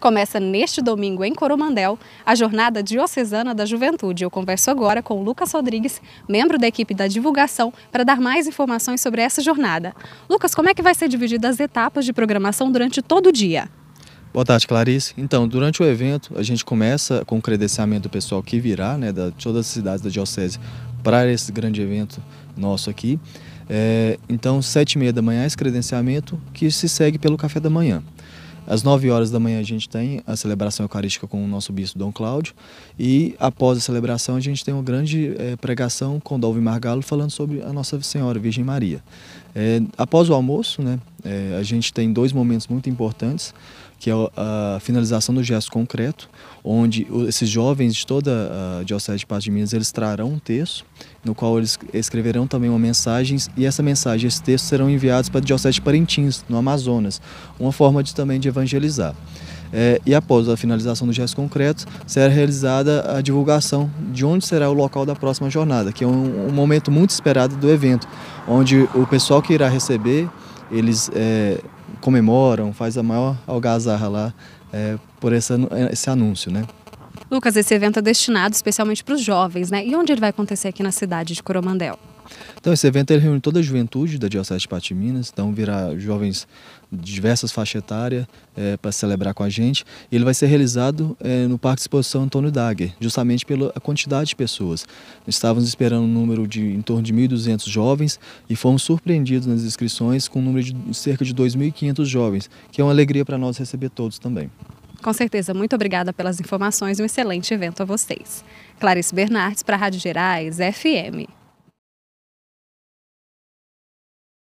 Começa neste domingo em Coromandel a Jornada Diocesana da Juventude. Eu converso agora com o Lucas Rodrigues, membro da equipe da divulgação, para dar mais informações sobre essa jornada. Lucas, como é que vai ser dividida as etapas de programação durante todo o dia? Boa tarde, Clarice. Então, durante o evento, a gente começa com o credenciamento do pessoal que virá, né, de todas as cidades da diocese, para esse grande evento nosso aqui. É, então, sete e meia da manhã, esse credenciamento que se segue pelo café da manhã. Às 9 horas da manhã a gente tem a celebração eucarística com o nosso bispo Dom Cláudio e após a celebração a gente tem uma grande é, pregação com Dolvin Margalo falando sobre a Nossa Senhora Virgem Maria. É, após o almoço, né, é, a gente tem dois momentos muito importantes, que é a finalização do gesto concreto, onde esses jovens de toda a Diocese de Paz de Minas, eles trarão um texto, no qual eles escreverão também uma mensagem, e essa mensagem, esse texto serão enviados para a Diocese de Parintins, no Amazonas, uma forma de, também de evangelizar. É, e após a finalização do gesto concreto, será realizada a divulgação de onde será o local da próxima jornada, que é um, um momento muito esperado do evento, onde o pessoal que irá receber eles é, comemoram, faz a maior algazarra lá é, por esse é, anúncio, né? Lucas, esse evento é destinado especialmente para os jovens, né? E onde ele vai acontecer aqui na cidade de Coromandel? Então esse evento ele reúne toda a juventude da Diocese de Minas, então virá jovens de diversas faixas etárias é, para celebrar com a gente. E ele vai ser realizado é, no Parque de Exposição Antônio Dagger, justamente pela quantidade de pessoas. Estávamos esperando um número de em torno de 1.200 jovens e fomos surpreendidos nas inscrições com um número de cerca de 2.500 jovens, que é uma alegria para nós receber todos também. Com certeza, muito obrigada pelas informações e um excelente evento a vocês. Clarice Bernardes para a Rádio Gerais FM.